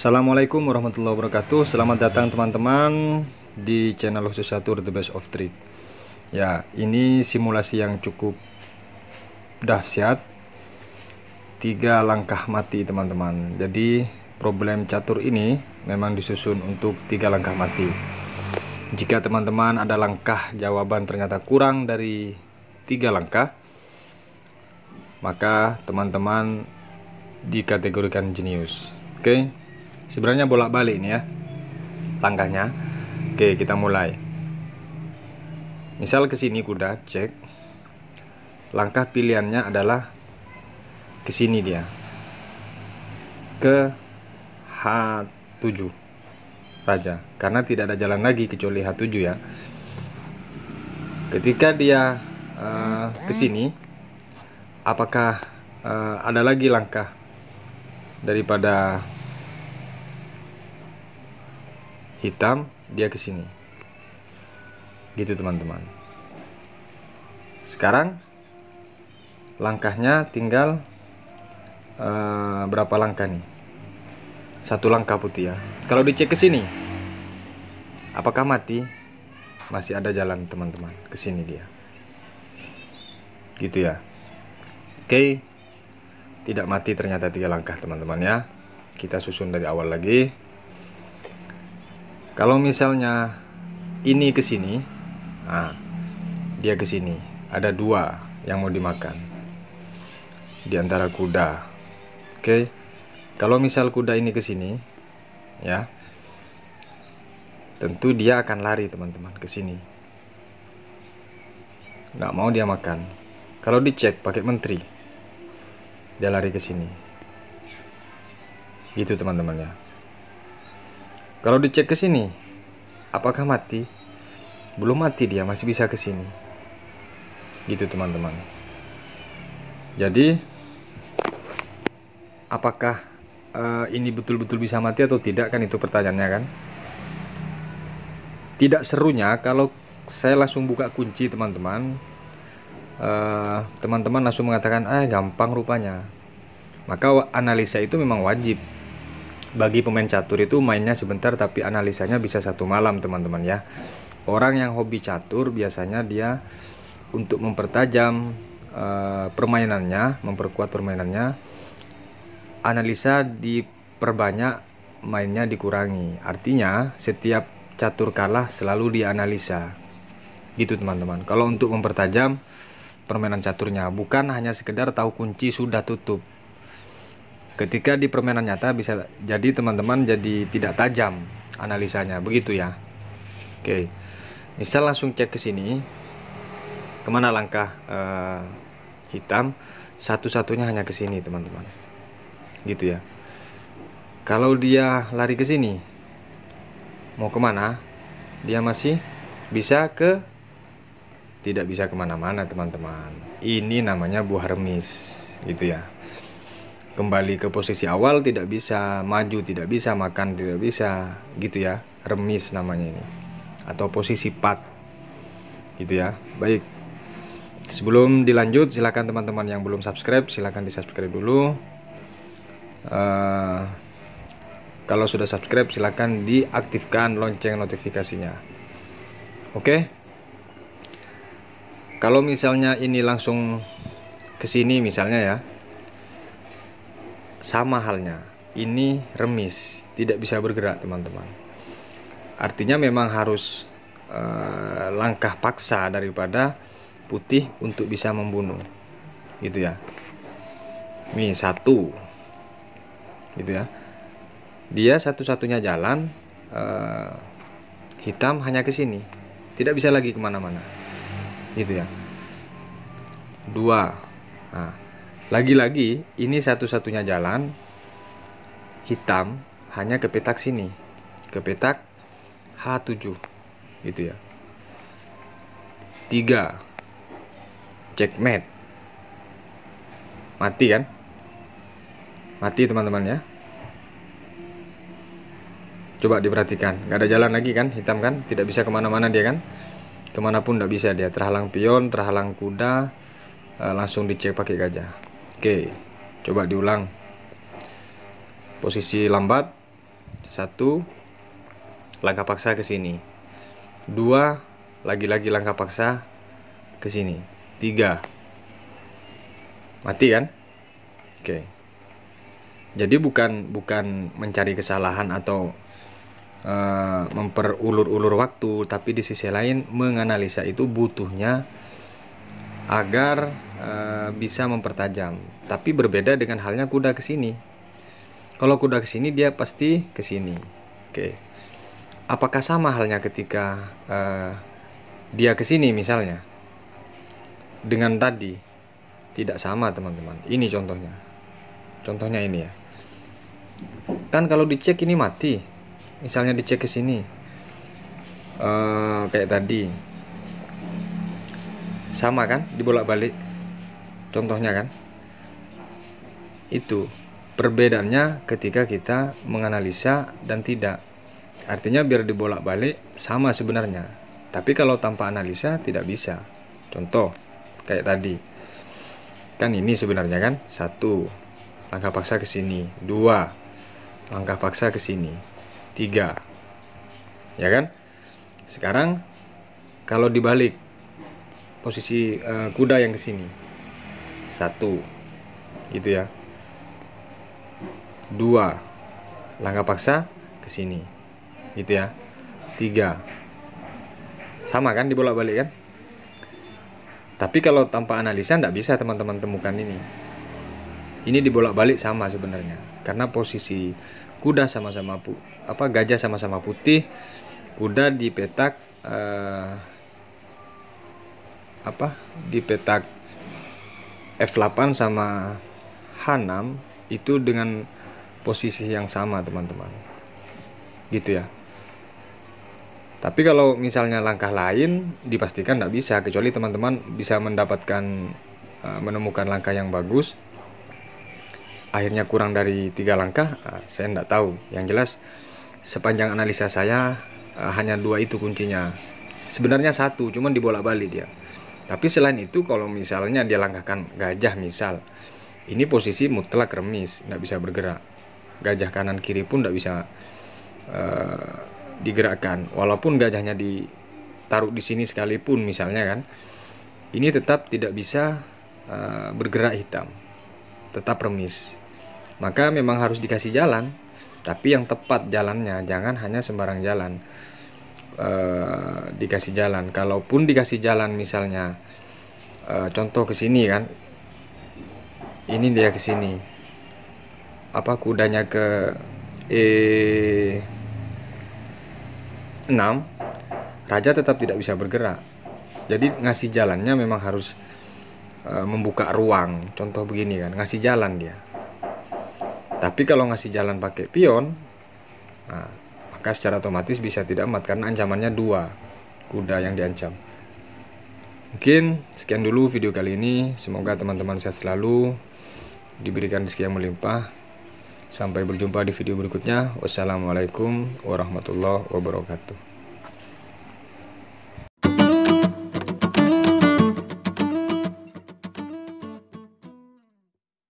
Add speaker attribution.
Speaker 1: Assalamualaikum warahmatullahi wabarakatuh Selamat datang teman-teman Di channel khusus satu The Best of Trick Ya ini simulasi yang cukup Dahsyat Tiga langkah mati teman-teman Jadi problem catur ini Memang disusun untuk tiga langkah mati Jika teman-teman ada langkah jawaban ternyata kurang dari tiga langkah Maka teman-teman dikategorikan jenius Oke okay? sebenarnya bolak-balik ini ya langkahnya oke kita mulai misal ke sini kuda cek langkah pilihannya adalah ke sini dia ke H7 raja karena tidak ada jalan lagi kecuali H7 ya ketika dia uh, ke sini apakah uh, ada lagi langkah daripada hitam dia ke sini gitu teman-teman sekarang langkahnya tinggal uh, berapa langkah nih satu langkah putih ya kalau dicek ke sini apakah mati masih ada jalan teman-teman ke sini dia gitu ya oke tidak mati ternyata tiga langkah teman-teman ya kita susun dari awal lagi kalau misalnya ini ke sini nah, dia ke sini ada dua yang mau dimakan di antara kuda oke kalau misal kuda ini ke sini ya tentu dia akan lari teman-teman ke sini nggak mau dia makan kalau dicek pakai menteri dia lari ke sini gitu teman-teman ya kalau dicek ke sini, apakah mati? Belum mati dia, masih bisa ke sini. Gitu teman-teman. Jadi apakah uh, ini betul-betul bisa mati atau tidak kan itu pertanyaannya kan? Tidak serunya kalau saya langsung buka kunci teman-teman. teman eh, teman-teman langsung mengatakan ah gampang rupanya. Maka analisa itu memang wajib bagi pemain catur itu mainnya sebentar tapi analisanya bisa satu malam teman-teman ya orang yang hobi catur biasanya dia untuk mempertajam uh, permainannya memperkuat permainannya analisa diperbanyak mainnya dikurangi artinya setiap catur kalah selalu dianalisa gitu teman-teman kalau untuk mempertajam permainan caturnya bukan hanya sekedar tahu kunci sudah tutup ketika di permainan nyata bisa jadi teman-teman jadi tidak tajam analisanya begitu ya oke misal langsung cek ke sini kemana langkah uh, hitam satu-satunya hanya ke sini teman-teman gitu ya kalau dia lari ke sini mau kemana dia masih bisa ke tidak bisa kemana-mana teman-teman ini namanya buah remis gitu ya kembali ke posisi awal tidak bisa, maju tidak bisa, makan tidak bisa, gitu ya. Remis namanya ini. Atau posisi pat. Gitu ya. Baik. Sebelum dilanjut, silakan teman-teman yang belum subscribe, silakan di-subscribe dulu. Uh, kalau sudah subscribe, silakan diaktifkan lonceng notifikasinya. Oke. Okay? Kalau misalnya ini langsung ke sini misalnya ya sama halnya ini remis tidak bisa bergerak teman-teman artinya memang harus eh, langkah paksa daripada putih untuk bisa membunuh gitu ya ini satu gitu ya dia satu-satunya jalan eh, hitam hanya ke sini tidak bisa lagi kemana-mana gitu ya dua nah, lagi-lagi, ini satu-satunya jalan hitam hanya ke petak sini, ke petak H7. Gitu ya. 3. Checkmate. Mati kan? Mati teman-teman ya. Coba diperhatikan, nggak ada jalan lagi kan, hitam kan, tidak bisa kemana-mana dia kan, kemanapun nggak bisa dia, terhalang pion, terhalang kuda, eh, langsung dicek pakai gajah. Oke, coba diulang. Posisi lambat satu langkah paksa ke sini. Dua lagi-lagi langkah paksa ke sini. Tiga mati kan? Oke. Jadi bukan bukan mencari kesalahan atau uh, memperulur-ulur waktu, tapi di sisi lain menganalisa itu butuhnya agar e, bisa mempertajam. Tapi berbeda dengan halnya kuda ke sini. Kalau kuda ke sini dia pasti ke sini. Oke. Apakah sama halnya ketika e, dia ke sini misalnya? Dengan tadi tidak sama, teman-teman. Ini contohnya. Contohnya ini ya. Kan kalau dicek ini mati. Misalnya dicek ke sini. E, kayak tadi sama kan dibolak-balik contohnya kan itu perbedaannya ketika kita menganalisa dan tidak artinya biar dibolak-balik sama sebenarnya tapi kalau tanpa analisa tidak bisa contoh kayak tadi kan ini sebenarnya kan satu langkah paksa ke sini dua langkah paksa ke sini tiga ya kan sekarang kalau dibalik posisi uh, kuda yang ke sini. Satu. Gitu ya. Dua. Langkah paksa ke sini. Gitu ya. Tiga. Sama kan dibolak-balik kan? Tapi kalau tanpa analisa nggak bisa teman-teman temukan ini. Ini dibolak-balik sama sebenarnya. Karena posisi kuda sama-sama apa gajah sama-sama putih, kuda di petak uh, eh, apa di petak F8 sama H6 itu dengan posisi yang sama teman-teman gitu ya tapi kalau misalnya langkah lain dipastikan tidak bisa kecuali teman-teman bisa mendapatkan eh, menemukan langkah yang bagus akhirnya kurang dari tiga langkah eh, saya tidak tahu yang jelas sepanjang analisa saya eh, hanya dua itu kuncinya sebenarnya satu cuman dibolak-balik dia tapi selain itu kalau misalnya dia langkahkan gajah misal, ini posisi mutlak remis, tidak bisa bergerak. Gajah kanan kiri pun tidak bisa uh, digerakkan. Walaupun gajahnya ditaruh di sini sekalipun misalnya kan, ini tetap tidak bisa uh, bergerak hitam, tetap remis. Maka memang harus dikasih jalan, tapi yang tepat jalannya, jangan hanya sembarang jalan uh, dikasih jalan kalaupun dikasih jalan misalnya uh, contoh ke sini kan ini dia ke sini apa kudanya ke E6 raja tetap tidak bisa bergerak jadi ngasih jalannya memang harus e, membuka ruang contoh begini kan ngasih jalan dia tapi kalau ngasih jalan pakai pion nah, maka secara otomatis bisa tidak mat karena ancamannya dua kuda yang diancam. Mungkin sekian dulu video kali ini. Semoga teman-teman sehat selalu, diberikan rezeki yang melimpah. Sampai berjumpa di video berikutnya. Wassalamualaikum warahmatullahi wabarakatuh.